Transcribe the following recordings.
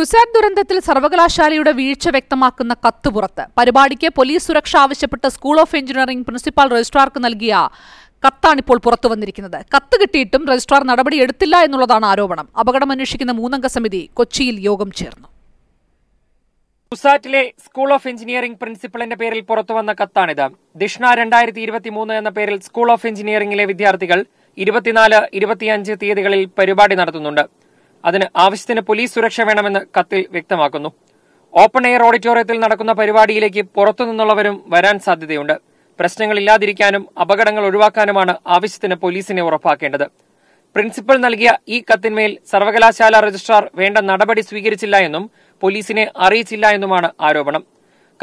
കുസാറ്റ് ദുരന്തത്തിൽ സർവകലാശാലയുടെ വീഴ്ച വ്യക്തമാക്കുന്ന കത്ത് പുറത്ത് പരിപാടിക്ക് പോലീസ് സുരക്ഷ ആവശ്യപ്പെട്ട് സ്കൂൾ ഓഫ് എഞ്ചിനീയറിംഗ് പ്രിൻസിപ്പാൾ രജിസ്ട്രാർക്ക് നൽകിയ കത്താണിപ്പോൾ പുറത്തു വന്നിരിക്കുന്നത് കത്ത് കിട്ടിയിട്ടും രജിസ്ട്രാർ നടപടി എടുത്തില്ല എന്നുള്ളതാണ് ആരോപണം അപകടം അന്വേഷിക്കുന്ന മൂന്നംഗ സമിതി കൊച്ചിയിൽ യോഗം ചേർന്നു കുസാറ്റിലെ സ്കൂൾ ഓഫ് എഞ്ചിനീയറിംഗ് പ്രിൻസിപ്പളിന്റെ പേരിൽ പുറത്തുവന്ന കത്താണിത് ദിഷ്ണ രണ്ടായിരത്തി ഇരുപത്തി മൂന്ന് എന്ന പേരിൽ സ്കൂൾ ഓഫ് എഞ്ചിനീയറിംഗിലെ വിദ്യാർത്ഥികൾ ഇരുപത്തിനാല് ഇരുപത്തിയഞ്ച് തീയതികളിൽ പരിപാടി നടത്തുന്നുണ്ട് അതിന് ആവശ്യത്തിന് പോലീസ് സുരക്ഷ വേണമെന്ന് കത്തിൽ വ്യക്തമാക്കുന്നു ഓപ്പൺ എയർ ഓഡിറ്റോറിയത്തിൽ നടക്കുന്ന പരിപാടിയിലേക്ക് പുറത്തുനിന്നുള്ളവരും വരാൻ സാധ്യതയുണ്ട് പ്രശ്നങ്ങൾ ഇല്ലാതിരിക്കാനും അപകടങ്ങൾ ഒഴിവാക്കാനുമാണ് ആവശ്യത്തിന് പോലീസിനെ ഉറപ്പാക്കേണ്ടത് പ്രിൻസിപ്പൽ നൽകിയ ഈ കത്തിന്മേൽ സർവകലാശാല രജിസ്ട്രാർ വേണ്ട നടപടി സ്വീകരിച്ചില്ല എന്നും പോലീസിനെ അറിയിച്ചില്ല എന്നുമാണ് ആരോപണം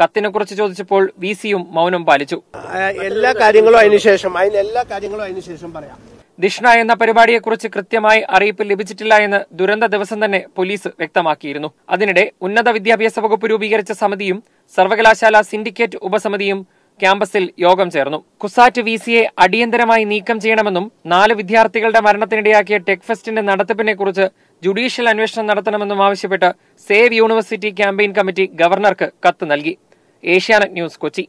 കത്തിനെ കുറിച്ച് ചോദിച്ചപ്പോൾ വി സിയും മൗനം പാലിച്ചു എല്ലാ കാര്യങ്ങളും അതിനുശേഷം അതിന് എല്ലാ കാര്യങ്ങളും അതിനുശേഷം പറയാം ദിഷ്ണ എന്ന പരിപാടിയെക്കുറിച്ച് കൃത്യമായി അറിയിപ്പ് ലഭിച്ചിട്ടില്ല എന്ന് ദുരന്ത ദിവസം തന്നെ പോലീസ് വ്യക്തമാക്കിയിരുന്നു അതിനിടെ ഉന്നത വിദ്യാഭ്യാസ വകുപ്പ് രൂപീകരിച്ച സമിതിയും സർവകലാശാല സിൻഡിക്കേറ്റ് ഉപസമിതിയും ക്യാമ്പസിൽ യോഗം ചേർന്നു കുസാറ്റ് വി സിയെ അടിയന്തരമായി നീക്കം ചെയ്യണമെന്നും നാല് വിദ്യാർത്ഥികളുടെ മരണത്തിനിടയാക്കിയ ടെക് ഫെസ്റ്റിന്റെ നടത്തിപ്പിനെ കുറിച്ച് ജുഡീഷ്യൽ അന്വേഷണം നടത്തണമെന്നും ആവശ്യപ്പെട്ട് സേവ് യൂണിവേഴ്സിറ്റി ക്യാമ്പയിൻ കമ്മിറ്റി ഗവർണർക്ക് കത്ത് നൽകി ഏഷ്യാനെറ്റ് ന്യൂസ് കൊച്ചി